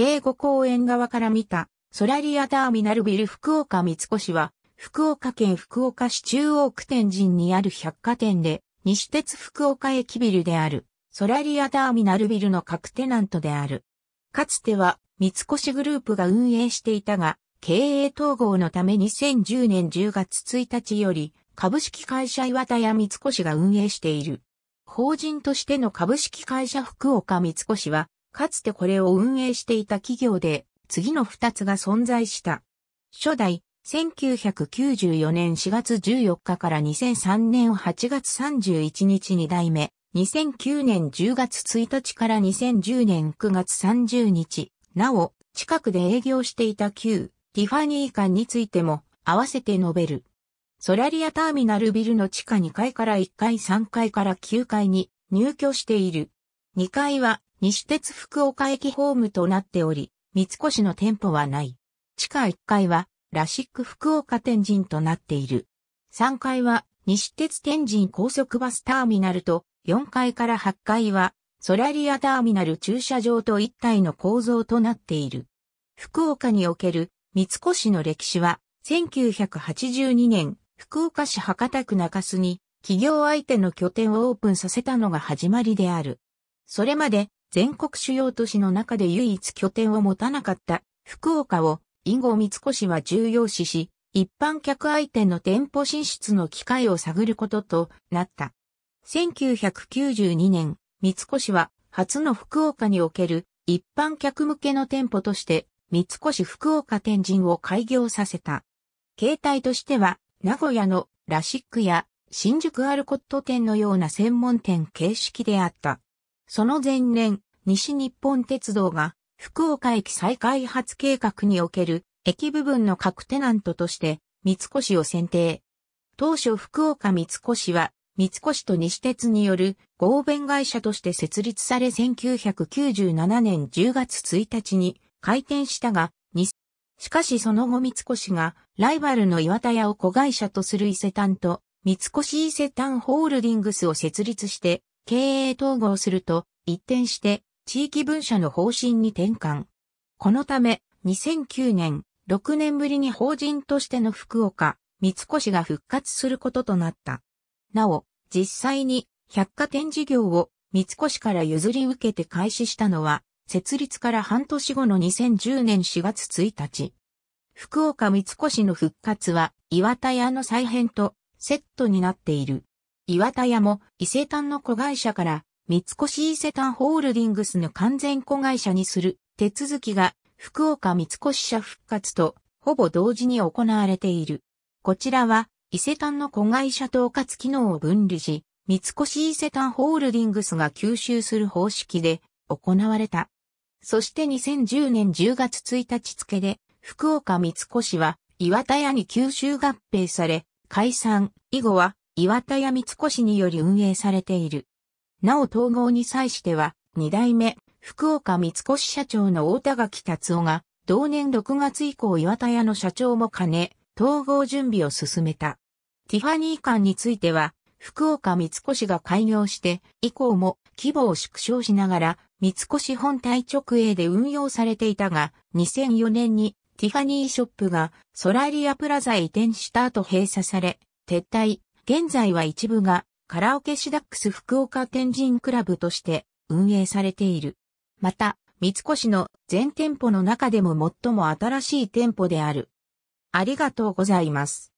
警護公園側から見た、ソラリアターミナルビル福岡三越は、福岡県福岡市中央区天神にある百貨店で、西鉄福岡駅ビルである、ソラリアターミナルビルの各テナントである。かつては、三越グループが運営していたが、経営統合のため2010年10月1日より、株式会社岩田屋三越が運営している。法人としての株式会社福岡三越は、かつてこれを運営していた企業で、次の二つが存在した。初代、1994年4月14日から2003年8月31日二代目、2009年10月1日から2010年9月30日、なお、近くで営業していた旧、ティファニー館についても、合わせて述べる。ソラリアターミナルビルの地下2階から1階3階から9階に入居している。2階は西鉄福岡駅ホームとなっており、三越の店舗はない。地下1階は、ラシック福岡天神となっている。3階は、西鉄天神高速バスターミナルと、4階から8階は、ソラリアターミナル駐車場と一体の構造となっている。福岡における三越の歴史は、1982年、福岡市博多区中洲に、企業相手の拠点をオープンさせたのが始まりである。それまで、全国主要都市の中で唯一拠点を持たなかった福岡を以後三越は重要視し、一般客相手の店舗進出の機会を探ることとなった。1992年、三越は初の福岡における一般客向けの店舗として三越福岡天神を開業させた。形態としては名古屋のラシックや新宿アルコット店のような専門店形式であった。その前年、西日本鉄道が福岡駅再開発計画における駅部分の各テナントとして三越を選定。当初福岡三越は三越と西鉄による合弁会社として設立され1997年10月1日に開店したが、しかしその後三越がライバルの岩田屋を子会社とする伊勢丹と三越伊勢丹ホールディングスを設立して経営統合すると、一転して、地域分社の方針に転換。このため、2009年、6年ぶりに法人としての福岡、三越が復活することとなった。なお、実際に百貨店事業を三越から譲り受けて開始したのは、設立から半年後の2010年4月1日。福岡三越の復活は、岩田屋の再編とセットになっている。岩田屋も伊勢丹の子会社から三越伊勢丹ホールディングスの完全子会社にする手続きが福岡三越社復活とほぼ同時に行われている。こちらは伊勢丹の子会社統括機能を分離し、三越伊勢丹ホールディングスが吸収する方式で行われた。そして2010年10月1日付で福岡三越は岩田屋に吸収合併され、解散以後は岩田屋三越により運営されている。なお統合に際しては、二代目、福岡三越社長の大田垣達夫が、同年6月以降岩田屋の社長も兼ね、統合準備を進めた。ティファニー館については、福岡三越が開業して、以降も規模を縮小しながら、三越本体直営で運用されていたが、2004年にティファニーショップがソラリアプラザへ移転した後閉鎖され、撤退、現在は一部がカラオケシダックス福岡天神クラブとして運営されている。また、三越の全店舗の中でも最も新しい店舗である。ありがとうございます。